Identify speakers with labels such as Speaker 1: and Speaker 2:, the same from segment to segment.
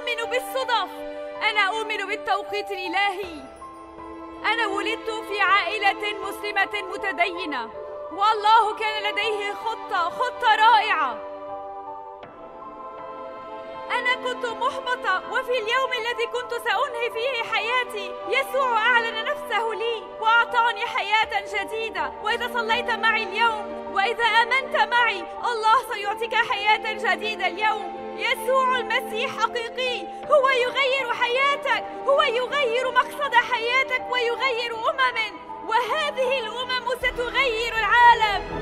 Speaker 1: أؤمن بالصدف أنا أؤمن بالتوقيت الإلهي أنا ولدت في عائلة مسلمة متدينة والله كان لديه خطة خطة رائعة أنا كنت محبطة وفي اليوم الذي كنت سأنهي فيه حياتي يسوع أعلن نفسه لي وأعطاني حياة جديدة وإذا صليت معي اليوم وإذا آمنت معي الله سيعطيك حياة جديدة اليوم يسوع المسيح حقيقي هو يغير حياتك هو يغير مقصد حياتك ويغير أمم وهذه الأمم ستغير العالم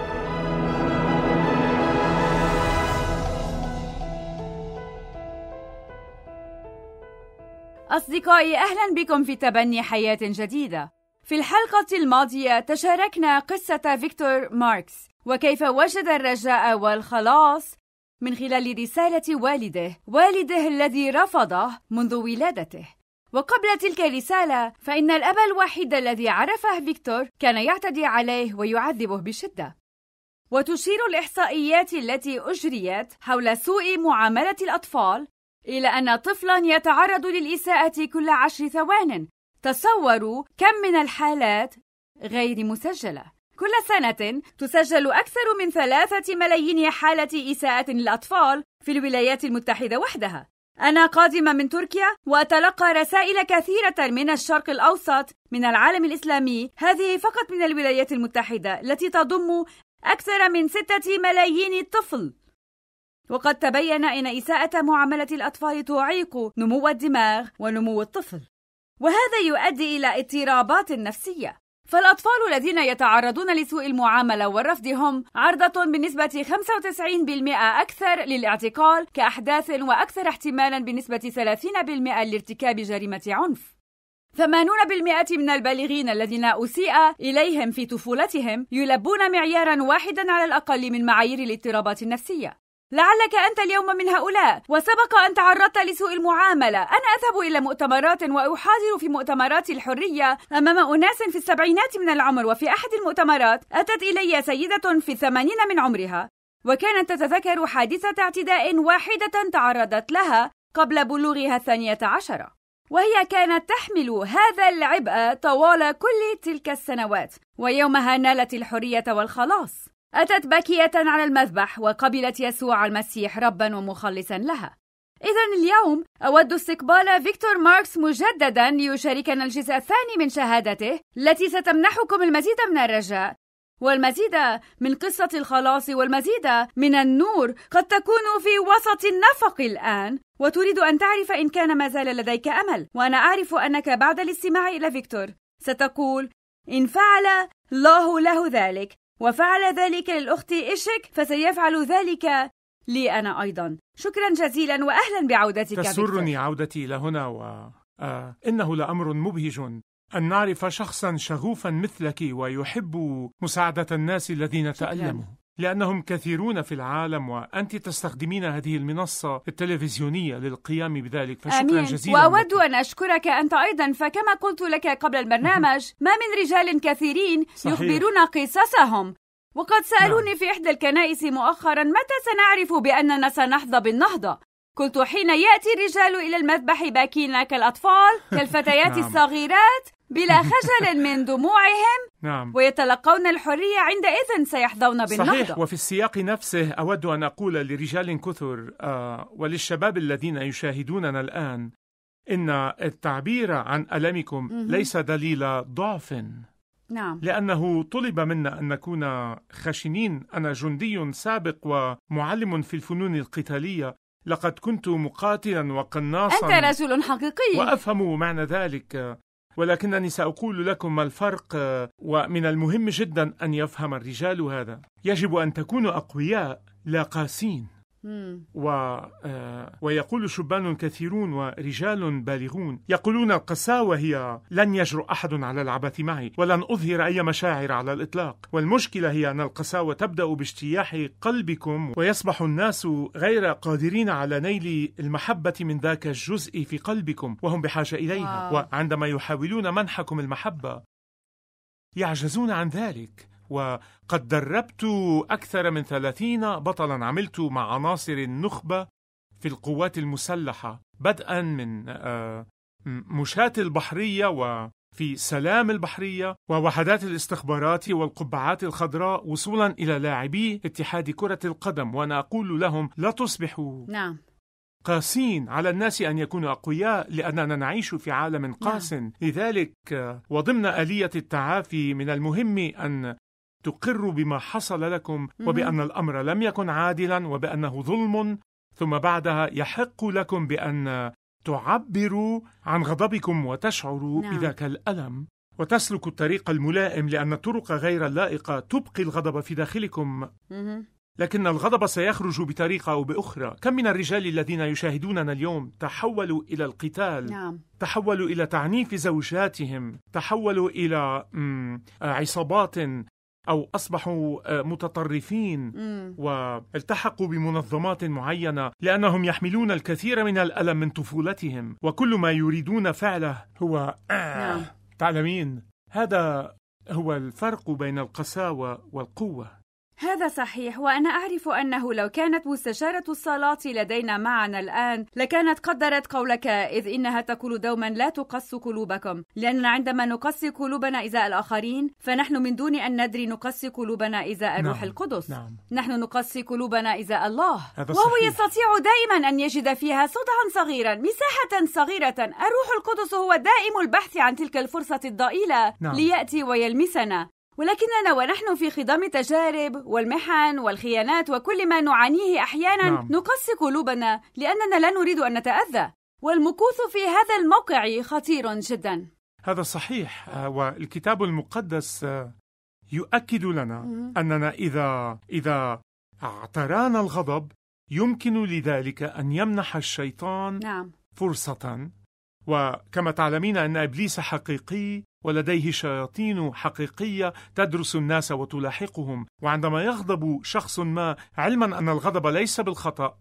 Speaker 1: أصدقائي أهلا بكم في تبني حياة جديدة. في الحلقة الماضية تشاركنا قصة فيكتور ماركس وكيف وجد الرجاء والخلاص من خلال رسالة والده والده الذي رفضه منذ ولادته وقبل تلك الرسالة فإن الأب الوحيد الذي عرفه فيكتور كان يعتدي عليه ويعذبه بشدة وتشير الإحصائيات التي أجريت حول سوء معاملة الأطفال إلى أن طفلا يتعرض للإساءة كل عشر ثوان تصوروا كم من الحالات غير مسجله كل سنة تسجل أكثر من ثلاثة ملايين حالة إساءة للأطفال في الولايات المتحدة وحدها أنا قادمة من تركيا وأتلقى رسائل كثيرة من الشرق الأوسط من العالم الإسلامي هذه فقط من الولايات المتحدة التي تضم أكثر من ستة ملايين طفل وقد تبين أن إساءة معاملة الأطفال تعيق نمو الدماغ ونمو الطفل وهذا يؤدي إلى اضطرابات نفسية فالأطفال الذين يتعرضون لسوء المعاملة والرفض هم عرضة بنسبة 95% أكثر للاعتقال كأحداث وأكثر احتمالا بنسبة 30% لارتكاب جريمة عنف 80% من البالغين الذين أسيء إليهم في طفولتهم يلبون معيارا واحدا على الأقل من معايير الاضطرابات النفسية لعلك أنت اليوم من هؤلاء وسبق أن تعرضت لسوء المعاملة أنا أذهب إلى مؤتمرات وأحاضر في مؤتمرات الحرية أمام أناس في السبعينات من العمر وفي أحد المؤتمرات أتت إلي سيدة في الثمانين من عمرها وكانت تتذكر حادثة اعتداء واحدة تعرضت لها قبل بلوغها الثانية عشرة وهي كانت تحمل هذا العبء طوال كل تلك السنوات ويومها نالت الحرية والخلاص أتت باكية على المذبح وقبلت يسوع المسيح ربا ومخلصا لها إذا اليوم أود استقبال فيكتور ماركس مجددا ليشاركنا الجزء الثاني من شهادته التي ستمنحكم المزيد من الرجاء والمزيد من قصة الخلاص والمزيد من النور قد تكون في وسط النفق الآن وتريد أن تعرف إن كان ما زال لديك أمل وأنا أعرف أنك بعد الاستماع إلى فيكتور ستقول إن فعل الله له ذلك وفعل ذلك للأخت إشك فسيفعل ذلك لي أنا أيضا شكرا جزيلا وأهلا بعودتك تسرني
Speaker 2: عودتي إلى هنا و... آه إنه لأمر مبهج أن نعرف شخصا شغوفا مثلك ويحب مساعدة الناس الذين تألموا لأنهم كثيرون في العالم وأنت تستخدمين هذه المنصة التلفزيونية للقيام بذلك فشكرا أمين. جزيلا وأود
Speaker 1: أن أشكرك أنت أيضا فكما قلت لك قبل البرنامج ما من رجال كثيرين صحيح. يخبرون قصصهم وقد سألوني نعم. في إحدى الكنائس مؤخرا متى سنعرف بأننا سنحظى بالنهضة قلت حين يأتي الرجال إلى المذبح باكين كالأطفال كالفتيات نعم. الصغيرات بلا خجل من دموعهم نعم ويتلقون الحرية عندئذ سيحظون بالنهضة صحيح
Speaker 2: وفي السياق نفسه أود أن أقول لرجال كثر آه وللشباب الذين يشاهدوننا الآن إن التعبير عن ألمكم ليس دليل ضعف نعم لأنه طلب منا أن نكون خشنين أنا جندي سابق ومعلم في الفنون القتالية لقد كنت مقاتلا وقناصا أنت رجل حقيقي وأفهم معنى ذلك ولكنني سأقول لكم ما الفرق آه، ومن المهم جدا أن يفهم الرجال هذا يجب أن تكونوا أقوياء لا قاسين و آه، ويقول شبان كثيرون ورجال بالغون يقولون القساوة هي لن يجرؤ أحد على العبث معي ولن أظهر أي مشاعر على الإطلاق والمشكلة هي أن القساوة تبدأ باجتياح قلبكم ويصبح الناس غير قادرين على نيل المحبة من ذاك الجزء في قلبكم وهم بحاجة إليها واو. وعندما يحاولون منحكم المحبة يعجزون عن ذلك وقد دربت أكثر من ثلاثين بطلا عملت مع عناصر النخبة في القوات المسلحة بدءا من آه، مشاة البحرية وفي سلام البحرية ووحدات الاستخبارات والقبعات الخضراء وصولا إلى لاعبي اتحاد كرة القدم وأنا أقول لهم لا تصبحوا نعم قاسين على الناس أن يكونوا أقوياء لأننا نعيش في عالم قاس نعم. لذلك وضمن آلية التعافي من المهم أن تقر بما حصل لكم وبأن الأمر لم يكن عادلا وبأنه ظلم ثم بعدها يحق لكم بأن تعبروا عن غضبكم وتشعروا نعم. بذاك الألم وتسلك الطريق الملائم لأن الطرق غير اللائقة تبقي الغضب في داخلكم لكن الغضب سيخرج بطريقة أو بأخرى كم من الرجال الذين يشاهدوننا اليوم تحولوا إلى القتال نعم. تحولوا إلى تعنيف زوجاتهم تحولوا إلى عصابات أو أصبحوا آه، متطرفين والتحقوا بمنظمات معينة لأنهم يحملون الكثير من الألم من طفولتهم وكل ما يريدون فعله هو آه، نعم. تعلمين هذا هو الفرق بين القساوة والقوة
Speaker 1: هذا صحيح وأنا أعرف أنه لو كانت مستشارة الصلاة لدينا معنا الآن لكانت قدرت قولك إذ إنها تقول دوما لا تقص قلوبكم لأننا عندما نقص قلوبنا إزاء الآخرين فنحن من دون أن ندري نقص قلوبنا إزاء الروح نعم. القدس نعم. نحن نقص قلوبنا إزاء الله هذا وهو صحيح. يستطيع دائما أن يجد فيها صدعا صغيرا مساحة صغيرة الروح القدس هو دائم البحث عن تلك الفرصة الضئيلة نعم. ليأتي ويلمسنا ولكننا ونحن في خضام تجارب والمحن والخيانات وكل ما نعانيه احيانا نعم. نقسي قلوبنا لاننا لا نريد ان نتاذى والمكوث في هذا الموقع خطير جدا
Speaker 2: هذا صحيح آه، والكتاب المقدس آه، يؤكد لنا اننا اذا اذا اعترانا الغضب يمكن لذلك ان يمنح الشيطان نعم. فرصه وكما تعلمين أن إبليس حقيقي ولديه شياطين حقيقية تدرس الناس وتلاحقهم وعندما يغضب شخص ما علما أن الغضب ليس بالخطأ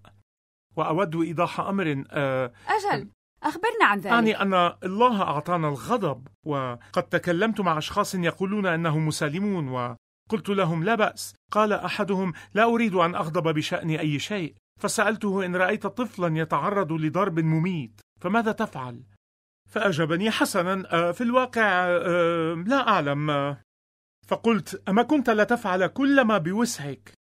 Speaker 2: وأود إيضاح أمر آه
Speaker 1: أجل أخبرنا عن ذلك يعني
Speaker 2: أن الله أعطانا الغضب وقد تكلمت مع أشخاص يقولون أنهم مسالمون وقلت لهم لا بأس قال أحدهم لا أريد أن أغضب بشأن أي شيء فسألته إن رأيت طفلا يتعرض لضرب مميت فماذا تفعل؟ فأجابني حسنا آه، في الواقع آه، لا أعلم فقلت أما كنت لا تفعل كل ما بوسعك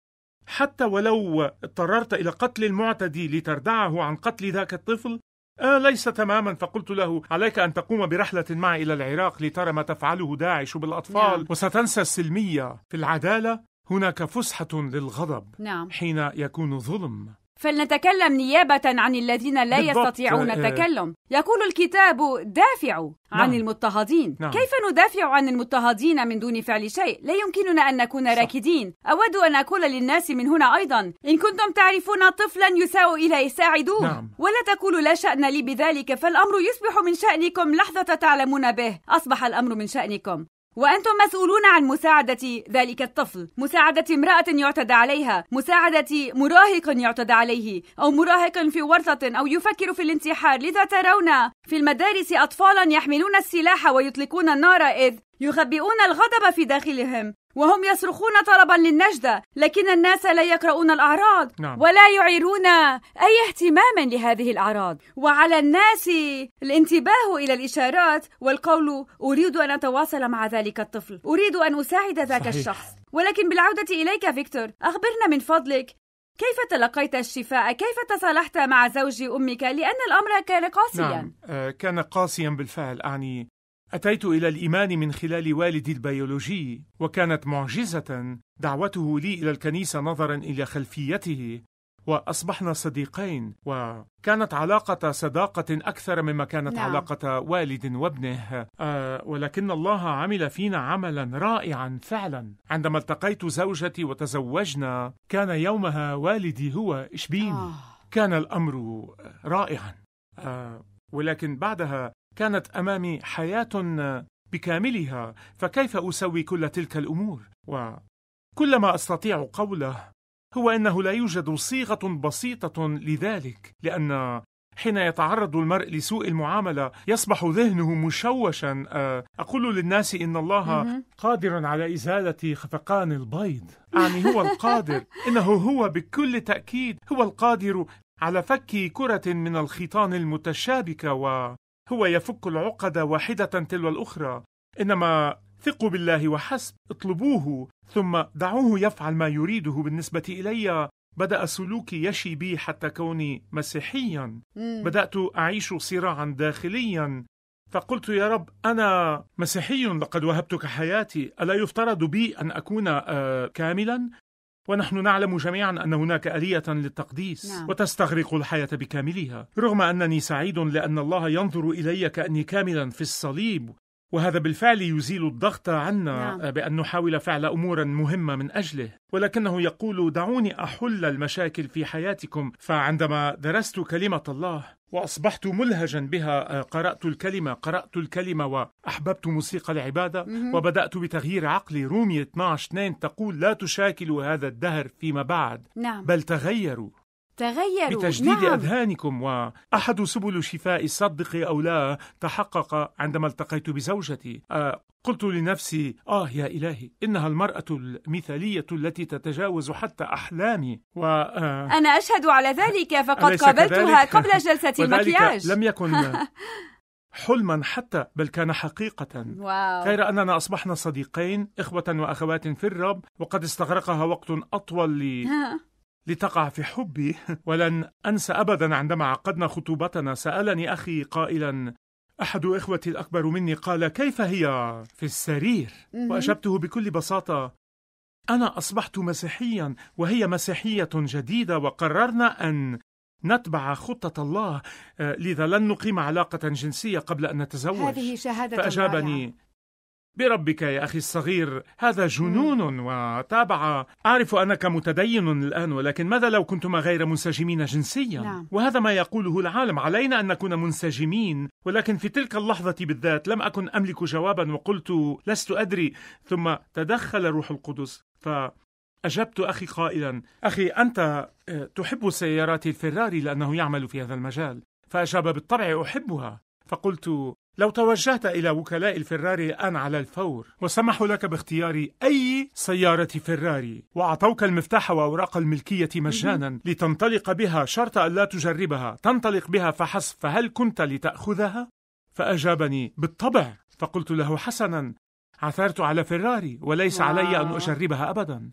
Speaker 2: حتى ولو اضطررت إلى قتل المعتدي لتردعه عن قتل ذاك الطفل آه ليس تماما فقلت له عليك أن تقوم برحلة معي إلى العراق لترى ما تفعله داعش بالأطفال نعم. وستنسى السلمية في العدالة هناك فسحة للغضب نعم. حين يكون ظلم
Speaker 1: فلنتكلم نيابة عن الذين لا يستطيعون آه، آه. التكلم يقول الكتاب دافعوا عن نعم. المضطهدين نعم. كيف ندافع عن المضطهدين من دون فعل شيء لا يمكننا أن نكون صح. راكدين أود أن أقول للناس من هنا أيضا إن كنتم تعرفون طفلا يساء إليه ساعدوه نعم. ولا تقولوا لا شأن لي بذلك فالأمر يصبح من شأنكم لحظة تعلمون به أصبح الأمر من شأنكم وأنتم مسؤولون عن مساعدة ذلك الطفل مساعدة امرأة يعتدى عليها مساعدة مراهق يعتدى عليه أو مراهق في ورطة أو يفكر في الانتحار لذا ترون في المدارس أطفالا يحملون السلاح ويطلقون النار إذ يخبئون الغضب في داخلهم وهم يصرخون طلبا للنجدة لكن الناس لا يقرؤون الأعراض نعم. ولا يعيرون أي اهتمام لهذه الأعراض وعلى الناس الانتباه إلى الإشارات والقول أريد أن أتواصل مع ذلك الطفل أريد أن أساعد ذاك صحيح. الشخص ولكن بالعودة إليك فيكتور أخبرنا من فضلك كيف تلقيت الشفاء؟ كيف تصالحت مع زوج أمك؟ لأن الأمر كان قاسيا نعم.
Speaker 2: آه، كان قاسيا بالفعل أعني أتيت إلى الإيمان من خلال والدي البيولوجي، وكانت معجزة دعوته لي إلى الكنيسة نظرا إلى خلفيته، وأصبحنا صديقين، وكانت علاقة صداقة أكثر مما كانت نعم. علاقة والد وابنه، آه ولكن الله عمل فينا عملا رائعا فعلا، عندما التقيت زوجتي وتزوجنا، كان يومها والدي هو إشبيني، آه. كان الأمر رائعا. آه ولكن بعدها كانت امامي حياه بكاملها فكيف اسوي كل تلك الامور وكل ما استطيع قوله هو انه لا يوجد صيغه بسيطه لذلك لان حين يتعرض المرء لسوء المعامله يصبح ذهنه مشوشا آه، اقول للناس ان الله قادر على ازاله خفقان البيض
Speaker 1: يعني هو القادر
Speaker 2: انه هو بكل تاكيد هو القادر على فك كره من الخيطان المتشابكه و هو يفك العقد واحدة تلو الأخرى إنما ثقوا بالله وحسب اطلبوه ثم دعوه يفعل ما يريده بالنسبة إلي بدأ سلوكي يشي بي حتى كوني مسيحيا بدأت أعيش صراعا داخليا فقلت يا رب أنا مسيحي لقد وهبتك حياتي ألا يفترض بي أن أكون آه، كاملا ونحن نعلم جميعا أن هناك آلية للتقديس نعم. وتستغرق الحياة بكاملها رغم أنني سعيد لأن الله ينظر إلي كأني كاملا في الصليب وهذا بالفعل يزيل الضغط عنا نعم. بأن نحاول فعل أمورا مهمة من أجله ولكنه يقول دعوني أحل المشاكل في حياتكم فعندما درست كلمة الله وأصبحت ملهجا بها قرأت الكلمة قرأت الكلمة وأحببت موسيقى العبادة مم. وبدأت بتغيير عقلي رومي 12 2 تقول لا تشاكلوا هذا الدهر فيما بعد نعم. بل تغيروا
Speaker 1: تغيروا بتجديد نعم.
Speaker 2: أذهانكم وأحد سبل شفاء الصدق أو لا تحقق عندما التقيت بزوجتي آه قلت لنفسي آه يا إلهي إنها المرأة المثالية التي تتجاوز حتى أحلامي و آه، أنا
Speaker 1: أشهد على ذلك فقد قابلتها قبل جلسة المكياج لم يكن
Speaker 2: حلما حتى بل كان حقيقة واو. غير أننا أصبحنا صديقين إخوة وأخوات في الرب وقد استغرقها وقت أطول لي لتقع في حبي ولن أنسى أبدا عندما عقدنا خطوبتنا سألني أخي قائلا أحد إخوتي الأكبر مني قال كيف هي في السرير وأجبته بكل بساطة أنا أصبحت مسيحيا وهي مسيحية جديدة وقررنا أن نتبع خطة الله آه، لذا لن نقيم علاقة جنسية قبل أن نتزوج هذه
Speaker 1: شهادة فأجابني
Speaker 2: رائعة. بربك يا أخي الصغير هذا جنون وتابع أعرف أنك متدين الآن ولكن ماذا لو كنتما غير منسجمين جنسيا نعم. وهذا ما يقوله العالم علينا أن نكون منسجمين ولكن في تلك اللحظة بالذات لم أكن أملك جوابا وقلت لست أدري ثم تدخل روح القدس ف أجبت أخي قائلا أخي أنت آه، تحب سيارات الفراري لأنه يعمل في هذا المجال فأجاب بالطبع أحبها فقلت لو توجهت إلى وكلاء الفراري الآن على الفور وسمحوا لك باختيار أي سيارة فراري وأعطوك المفتاح وأوراق الملكية مجانا لتنطلق بها شرط أن لا تجربها تنطلق بها فحسب فهل كنت لتأخذها؟ فأجابني بالطبع فقلت له حسنا عثرت على فراري وليس علي أن أجربها أبدا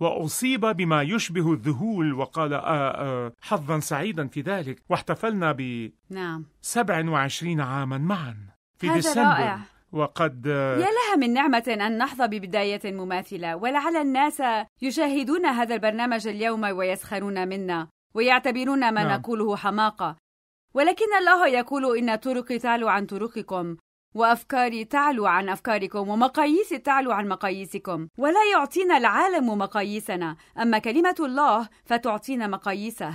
Speaker 2: وأصيب بما يشبه الذهول وقال آه، آه، حظا سعيدا في ذلك واحتفلنا ب نعم 27 عاما معا
Speaker 1: في هذا ديسمبر رائع.
Speaker 2: وقد آه، يا
Speaker 1: لها من نعمة أن نحظى ببداية مماثلة ولعل الناس يشاهدون هذا البرنامج اليوم ويسخرون منا ويعتبرون ما نعم. نقوله حماقة ولكن الله يقول إن طرقي تعلو عن طرقكم وأفكاري تعلو عن أفكاركم ومقاييسي تعلو عن مقاييسكم ولا يعطينا العالم مقاييسنا أما كلمة الله فتعطينا مقاييسه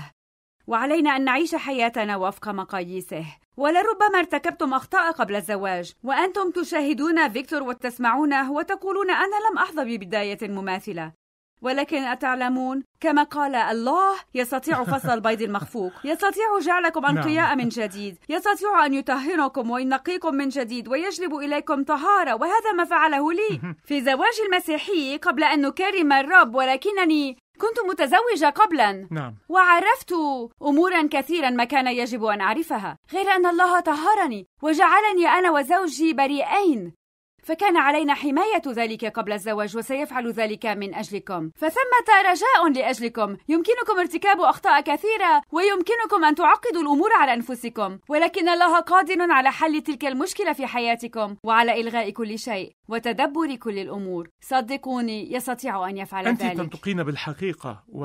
Speaker 1: وعلينا أن نعيش حياتنا وفق مقاييسه ولربما ارتكبتم أخطاء قبل الزواج وأنتم تشاهدون فيكتور وتسمعونه وتقولون أنا لم أحظى ببداية مماثلة ولكن أتعلمون كما قال الله يستطيع فصل البيض المخفوق يستطيع جعلكم نعم. أنقياء من جديد يستطيع أن يطهركم وينقيكم من جديد ويجلب إليكم طهارة وهذا ما فعله لي في زواج المسيحي قبل أن نكرم الرب ولكنني كنت متزوجة قبلا نعم. وعرفت أمورا كثيرا ما كان يجب أن أعرفها غير أن الله طهرني وجعلني أنا وزوجي بريئين فكان علينا حماية ذلك قبل الزواج وسيفعل ذلك من أجلكم فثمة رجاء لأجلكم يمكنكم ارتكاب أخطاء كثيرة ويمكنكم أن تعقدوا الأمور على أنفسكم ولكن الله قادر على حل تلك المشكلة في حياتكم وعلى إلغاء كل شيء وتدبر كل الأمور صدقوني يستطيع أن يفعل أنت ذلك أنت
Speaker 2: تنطقين بالحقيقة و...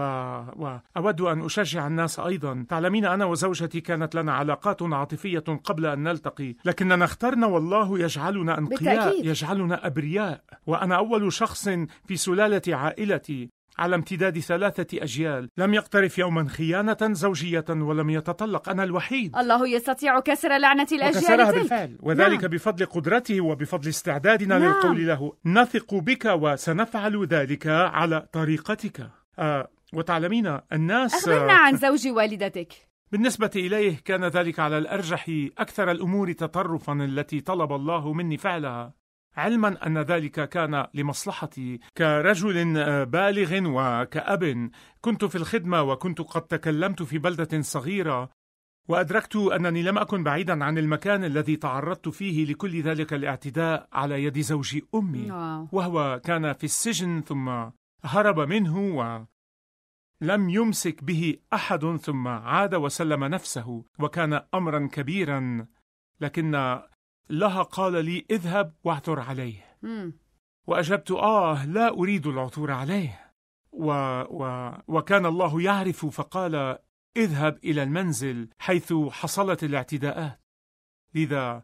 Speaker 2: وأود أن أشجع الناس أيضا تعلمين أنا وزوجتي كانت لنا علاقات عاطفية قبل أن نلتقي لكننا اخترنا والله يجعلنا أنقياء يجعلنا أبرياء وأنا أول شخص في سلالة عائلتي على امتداد ثلاثة أجيال لم يقترف يوما خيانة زوجية ولم يتطلق أنا الوحيد
Speaker 1: الله يستطيع كسر لعنة الأجيال وكسرها تلك. بالفعل
Speaker 2: وذلك نعم. بفضل قدرته وبفضل استعدادنا نعم. للقول له نثق بك وسنفعل ذلك على طريقتك آه وتعلمين الناس أخبرنا آه عن
Speaker 1: زوج والدتك
Speaker 2: بالنسبة إليه كان ذلك على الأرجح أكثر الأمور تطرفا التي طلب الله مني فعلها علما ان ذلك كان لمصلحتي كرجل آه، بالغ وكاب كنت في الخدمه وكنت قد تكلمت في بلده صغيره وادركت انني لم اكن بعيدا عن المكان الذي تعرضت فيه لكل ذلك الاعتداء على يد زوج امي وهو كان في السجن ثم هرب منه و لم يمسك به احد ثم عاد وسلم نفسه وكان امرا كبيرا لكن لها قال لي اذهب واعثر عليه مم. وأجبت آه لا أريد العثور عليه و... و... وكان الله يعرف فقال اذهب إلى المنزل حيث حصلت الاعتداءات لذا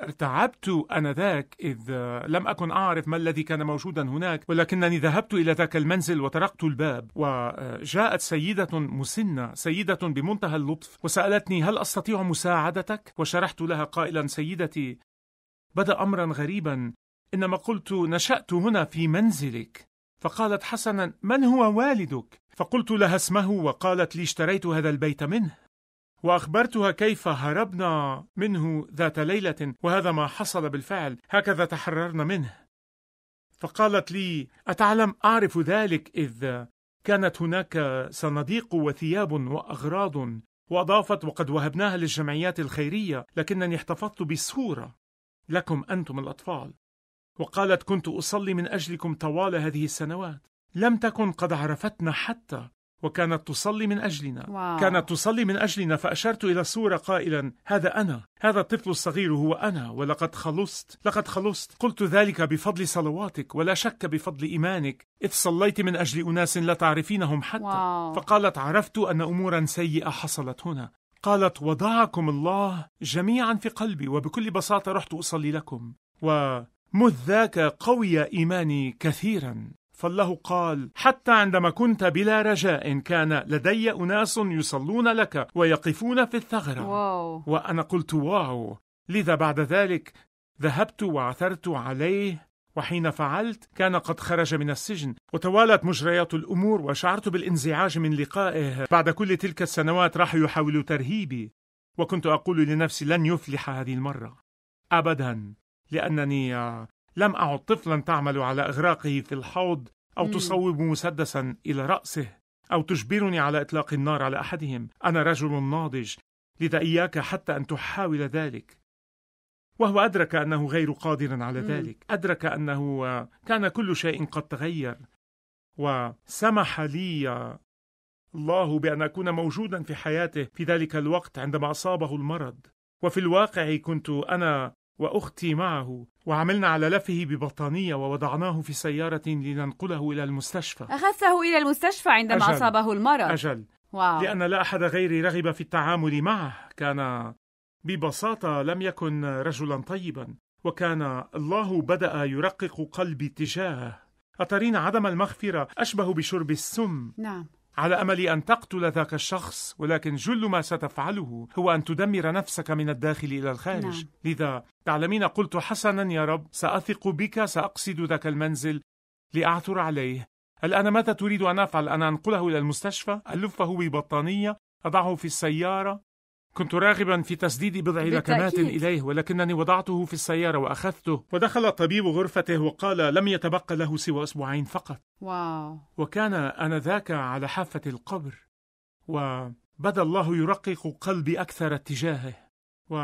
Speaker 2: ارتعبت آه، آنذاك إذ آه، لم أكن أعرف ما الذي كان موجودا هناك ولكنني ذهبت إلى ذاك المنزل وطرقت الباب وجاءت سيدة مسنة سيدة بمنتهى اللطف وسألتني هل أستطيع مساعدتك؟ وشرحت لها قائلا سيدتي بدأ أمرا غريبا إنما قلت نشأت هنا في منزلك فقالت حسنا من هو والدك؟ فقلت لها اسمه وقالت لي اشتريت هذا البيت منه واخبرتها كيف هربنا منه ذات ليله وهذا ما حصل بالفعل هكذا تحررنا منه فقالت لي اتعلم اعرف ذلك اذ كانت هناك صناديق وثياب واغراض واضافت وقد وهبناها للجمعيات الخيريه لكنني احتفظت بصوره لكم انتم الاطفال وقالت كنت اصلي من اجلكم طوال هذه السنوات لم تكن قد عرفتنا حتى وكانت تصلي من أجلنا واو. كانت تصلي من أجلنا فأشرت إلى الصورة قائلا هذا أنا هذا الطفل الصغير هو أنا ولقد خلصت لقد خلصت قلت ذلك بفضل صلواتك ولا شك بفضل إيمانك إذ صليت من أجل أناس لا تعرفينهم حتى واو. فقالت عرفت أن أمورا سيئة حصلت هنا قالت وضعكم الله جميعا في قلبي وبكل بساطة رحت أصلي لكم ومذ ذاك قوي إيماني كثيرا فالله قال حتى عندما كنت بلا رجاء كان لدي أناس يصلون لك ويقفون في الثغرة واو. وأنا قلت واو لذا بعد ذلك ذهبت وعثرت عليه وحين فعلت كان قد خرج من السجن وتوالت مجريات الأمور وشعرت بالانزعاج من لقائه بعد كل تلك السنوات راح يحاول ترهيبي وكنت أقول لنفسي لن يفلح هذه المرة أبدا لأنني لم أعد طفلا تعمل على إغراقه في الحوض أو مم. تصوب مسدسا إلى رأسه أو تجبرني على إطلاق النار على أحدهم أنا رجل ناضج لذا إياك حتى أن تحاول ذلك وهو أدرك أنه غير قادر على ذلك أدرك أنه كان كل شيء قد تغير وسمح لي الله بأن أكون موجودا في حياته في ذلك الوقت عندما أصابه المرض وفي الواقع كنت أنا وأختي معه وعملنا على لفه ببطانية ووضعناه في سيارة لننقله إلى المستشفى
Speaker 1: أخذته إلى المستشفى عندما أجل. أصابه المرض أجل واو. لأن
Speaker 2: لا أحد غيري رغب في التعامل معه كان ببساطة لم يكن رجلا طيبا وكان الله بدأ يرقق قلبي تجاهه أترين عدم المغفرة أشبه بشرب السم نعم على امل ان تقتل ذاك الشخص ولكن جل ما ستفعله هو ان تدمر نفسك من الداخل الى الخارج نعم. لذا تعلمين قلت حسنا يا رب ساثق بك ساقصد ذاك المنزل لاعثر عليه الان ماذا تريد ان افعل ان انقله الى المستشفى الفه ببطانيه اضعه في السياره كنت راغبا في تسديد بضع لكمات إليه ولكنني وضعته في السيارة وأخذته ودخل الطبيب غرفته وقال لم يتبقى له سوى أسبوعين فقط واو. وكان آنذاك على حافة القبر وبدا الله يرقق قلبي أكثر اتجاهه و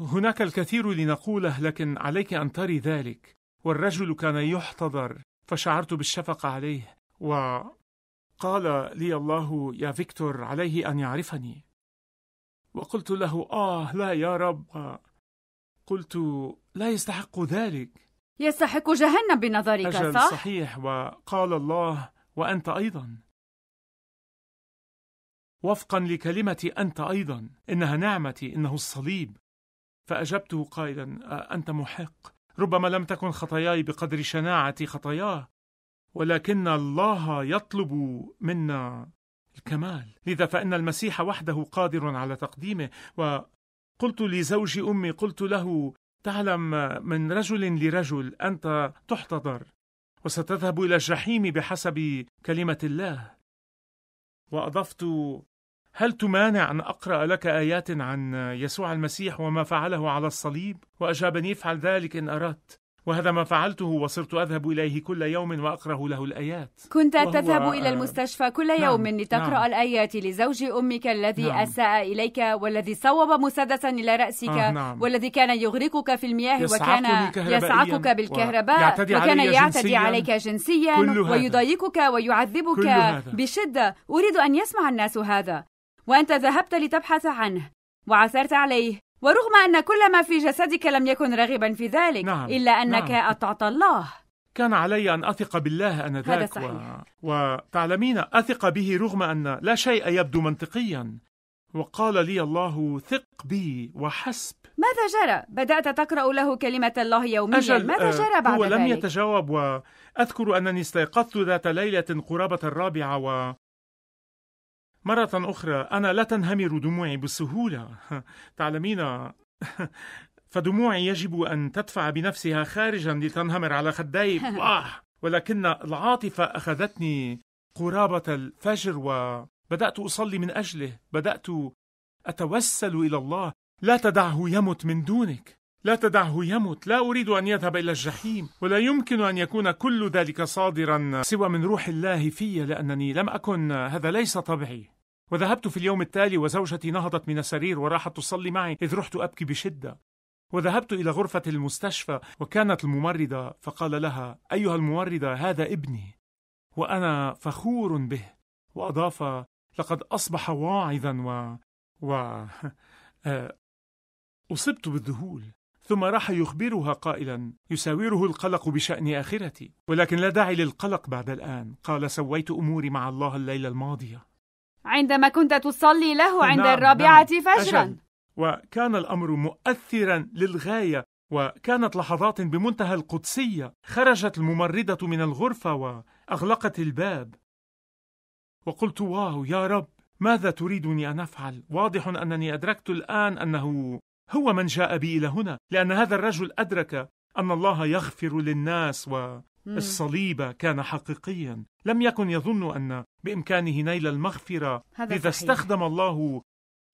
Speaker 2: هناك الكثير لنقوله لكن عليك أن تري ذلك والرجل كان يحتضر فشعرت بالشفقة عليه و قال لي الله يا فيكتور عليه أن يعرفني وقلت له آه لا يا رب قلت لا يستحق ذلك
Speaker 1: يستحق جهنم بنظرك أجل صح؟
Speaker 2: صحيح وقال الله وأنت أيضا وفقا لكلمة أنت أيضا إنها نعمتي إنه الصليب فأجبته قائلا أنت محق ربما لم تكن خطاياي بقدر شناعة خطاياه ولكن الله يطلب منا الكمال لذا فإن المسيح وحده قادر على تقديمه وقلت لزوج أمي قلت له تعلم من رجل لرجل أنت تحتضر وستذهب إلى الجحيم بحسب كلمة الله وأضفت هل تمانع أن أقرأ لك آيات عن يسوع المسيح وما فعله على الصليب؟ وأجابني افعل ذلك إن أردت وهذا ما فعلته وصرت أذهب إليه كل يوم وأقرأ له الآيات
Speaker 1: كنت تذهب إلى آه، المستشفى كل نعم يوم لتقرأ نعم الآيات لزوج أمك الذي نعم أساء إليك والذي صوب مسدسا إلى رأسك آه نعم والذي كان يغرقك في المياه وكان يسعفك بالكهرباء وكان علي يعتدي عليك جنسيا ويضايقك ويعذبك بشدة أريد أن يسمع الناس هذا وأنت ذهبت لتبحث عنه وعثرت عليه ورغم أن كل ما في جسدك لم يكن راغبا في ذلك نعم. إلا أنك نعم. أطعت الله
Speaker 2: كان علي أن أثق بالله أنذاك هذا صحيح. و... وتعلمين أثق به رغم أن لا شيء يبدو منطقيا وقال لي الله ثق بي وحسب
Speaker 1: ماذا جرى؟ بدأت تقرأ له كلمة الله يوميا أجل ماذا آه، جرى بعد هو لم ذلك؟
Speaker 2: يتجاوب وأذكر أنني استيقظت ذات ليلة قرابة الرابعة و... مرة أخرى أنا لا تنهمر دموعي بسهولة تعلمين فدموعي يجب أن تدفع بنفسها خارجا لتنهمر على خدي آه، ولكن العاطفة أخذتني قرابة الفجر وبدأت أصلي من أجله بدأت أتوسل إلى الله لا تدعه يمت من دونك لا تدعه يمت لا أريد أن يذهب إلى الجحيم ولا يمكن أن يكون كل ذلك صادرا سوى من روح الله في لأنني لم أكن هذا ليس طبعي وذهبت في اليوم التالي وزوجتي نهضت من السرير وراحت تصلي معي إذ رحت أبكي بشدة وذهبت إلى غرفة المستشفى وكانت الممرضة فقال لها أيها الممرضة هذا ابني وأنا فخور به وأضاف لقد أصبح واعظا و... و... أه، أصبت بالذهول ثم راح يخبرها قائلا يساوره القلق بشأن آخرتي ولكن لا داعي للقلق بعد الآن قال سويت أموري مع الله الليلة الماضية
Speaker 1: عندما كنت تصلي له عند نعم الرابعة نعم فجرا
Speaker 2: وكان الأمر مؤثرا للغاية وكانت لحظات بمنتهى القدسية خرجت الممرضة من الغرفة وأغلقت الباب وقلت واو يا رب ماذا تريدني أن أفعل؟ واضح أنني أدركت الآن أنه هو من جاء بي إلى هنا لأن هذا الرجل أدرك أن الله يغفر للناس والصليب كان حقيقيا لم يكن يظن أن بإمكانه نيل المغفرة هذا إذا صحيح. استخدم الله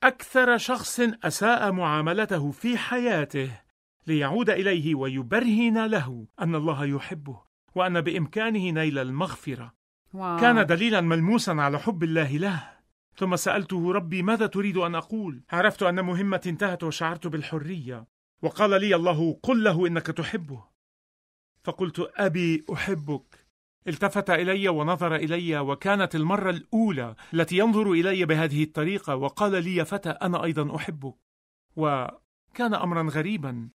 Speaker 2: أكثر شخص أساء معاملته في حياته ليعود إليه ويبرهن له أن الله يحبه وأن بإمكانه نيل المغفرة واو. كان دليلا ملموسا على حب الله له ثم سألته ربي ماذا تريد أن أقول؟ عرفت أن مهمتي انتهت وشعرت بالحرية وقال لي الله قل له إنك تحبه فقلت أبي أحبك التفت إلي ونظر إلي وكانت المرة الأولى التي ينظر إلي بهذه الطريقة وقال لي يا فتى أنا أيضا أحبك وكان أمرا غريبا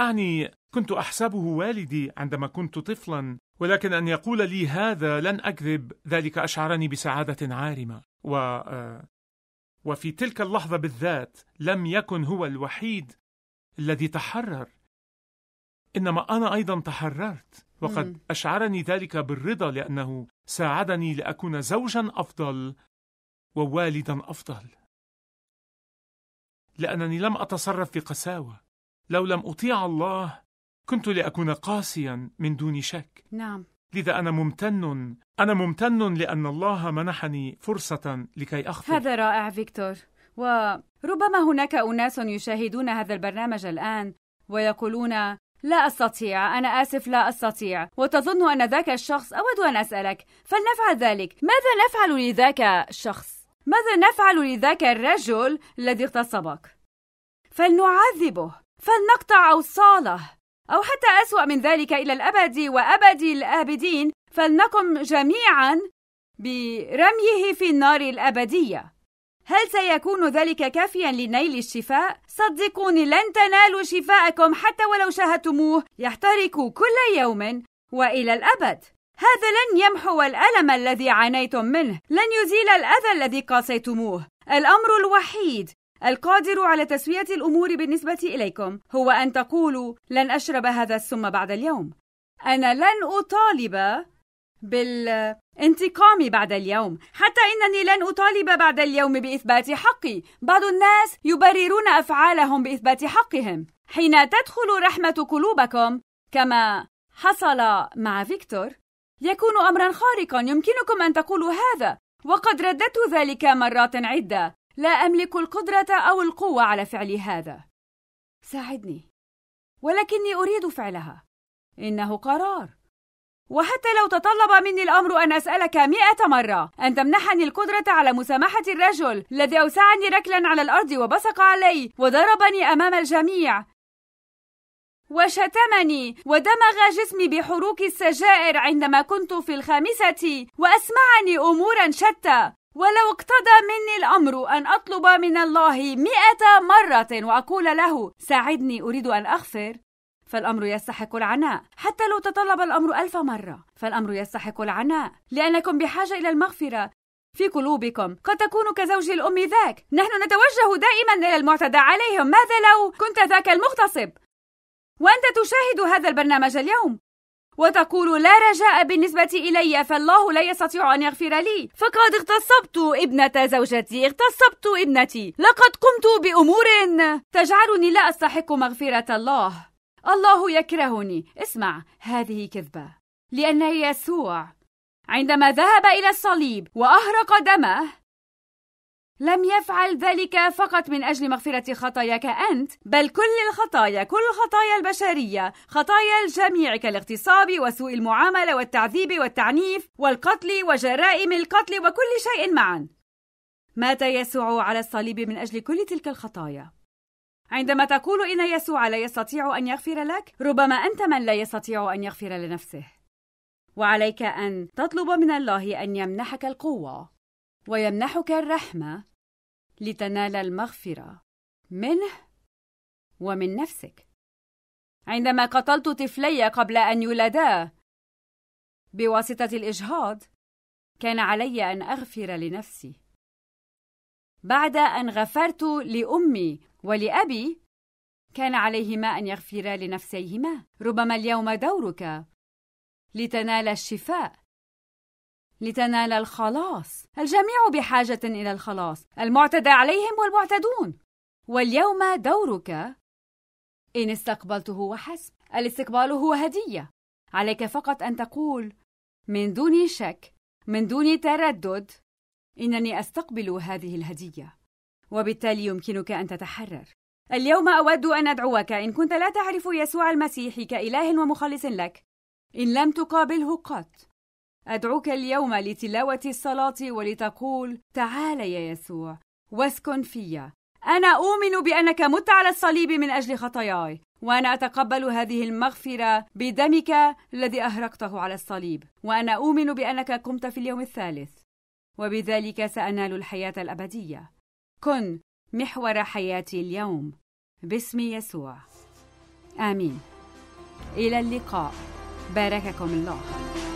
Speaker 2: أعني كنت احسبه والدي عندما كنت طفلا ولكن ان يقول لي هذا لن اكذب ذلك اشعرني بسعاده عارمه و آه، وفي تلك اللحظه بالذات لم يكن هو الوحيد الذي تحرر انما انا ايضا تحررت وقد اشعرني ذلك بالرضا لانه ساعدني لاكون زوجا افضل ووالدا افضل لانني لم اتصرف في قساوه لو لم اطيع الله كنت لأكون قاسيا من دون شك نعم لذا أنا ممتن أنا ممتن لأن الله منحني فرصة لكي أخطئ
Speaker 1: هذا رائع فيكتور وربما هناك أناس يشاهدون هذا البرنامج الآن ويقولون لا أستطيع أنا آسف لا أستطيع وتظن أن ذاك الشخص أود أن أسألك فلنفعل ذلك ماذا نفعل لذاك الشخص؟ ماذا نفعل لذاك الرجل الذي اغتصبك؟ فلنعذبه فلنقطع أوصاله أو حتى أسوأ من ذلك إلى الأبد وأبد الآبدين فلنقم جميعا برميه في النار الأبدية هل سيكون ذلك كافيا لنيل الشفاء؟ صدقوني لن تنالوا شفاءكم حتى ولو شاهدتموه يحترق كل يوم والى الابد. هذا لن يمحو الالم الذي عانيتم منه، لن يزيل الاذى الذي قاسيتموه. الامر الوحيد القادر على تسوية الأمور بالنسبة إليكم هو أن تقولوا لن أشرب هذا السم بعد اليوم أنا لن أطالب بالانتقام بعد اليوم حتى إنني لن أطالب بعد اليوم بإثبات حقي بعض الناس يبررون أفعالهم بإثبات حقهم حين تدخل رحمة قلوبكم كما حصل مع فيكتور يكون أمرا خارقا يمكنكم أن تقولوا هذا وقد رددت ذلك مرات عدة لا املك القدره او القوه على فعل هذا ساعدني ولكني اريد فعلها انه قرار وحتى لو تطلب مني الامر ان اسالك مئه مره ان تمنحني القدره على مسامحه الرجل الذي اوسعني ركلا على الارض وبصق علي وضربني امام الجميع وشتمني ودمغ جسمي بحروق السجائر عندما كنت في الخامسه واسمعني امورا شتى ولو اقتضى مني الأمر أن أطلب من الله مئة مرة وأقول له ساعدني أريد أن أغفر فالأمر يستحق العناء حتى لو تطلب الأمر ألف مرة فالأمر يستحق العناء لأنكم بحاجة إلى المغفرة في قلوبكم قد تكون كزوج الأم ذاك نحن نتوجه دائما إلى المعتدى عليهم ماذا لو كنت ذاك المغتصب وأنت تشاهد هذا البرنامج اليوم وتقول لا رجاء بالنسبة إلي فالله لا يستطيع أن يغفر لي فقد اغتصبت ابنة زوجتي اغتصبت ابنتي لقد قمت بأمور تجعلني لا أستحق مغفرة الله الله يكرهني اسمع هذه كذبة لأن يسوع عندما ذهب إلى الصليب وأهرق دمه لم يفعل ذلك فقط من أجل مغفرة خطاياك أنت بل كل الخطايا كل خطايا البشرية خطايا الجميع كالاغتصاب وسوء المعاملة والتعذيب والتعنيف والقتل وجرائم القتل وكل شيء معا مات يسوع على الصليب من أجل كل تلك الخطايا عندما تقول إن يسوع لا يستطيع أن يغفر لك ربما أنت من لا يستطيع أن يغفر لنفسه وعليك أن تطلب من الله أن يمنحك القوة ويمنحك الرحمة لتنال المغفرة منه ومن نفسك عندما قتلت طفلي قبل أن يولدا بواسطة الإجهاض كان علي أن أغفر لنفسي بعد أن غفرت لأمي ولأبي كان عليهما أن يغفرا لنفسيهما ربما اليوم دورك لتنال الشفاء لتنال الخلاص الجميع بحاجه الى الخلاص المعتدى عليهم والمعتدون واليوم دورك ان استقبلته وحسب الاستقبال هو هديه عليك فقط ان تقول من دون شك من دون تردد انني استقبل هذه الهديه وبالتالي يمكنك ان تتحرر اليوم اود ان ادعوك ان كنت لا تعرف يسوع المسيح كاله ومخلص لك ان لم تقابله قط أدعوك اليوم لتلاوة الصلاة ولتقول: تعال يا يسوع، واسكن في. أنا أؤمن بأنك مت على الصليب من أجل خطاياي، وأنا أتقبل هذه المغفرة بدمك الذي أهرقته على الصليب، وأنا أؤمن بأنك قمت في اليوم الثالث، وبذلك سأنال الحياة الأبدية. كن محور حياتي اليوم باسم يسوع. آمين. إلى اللقاء. بارككم الله.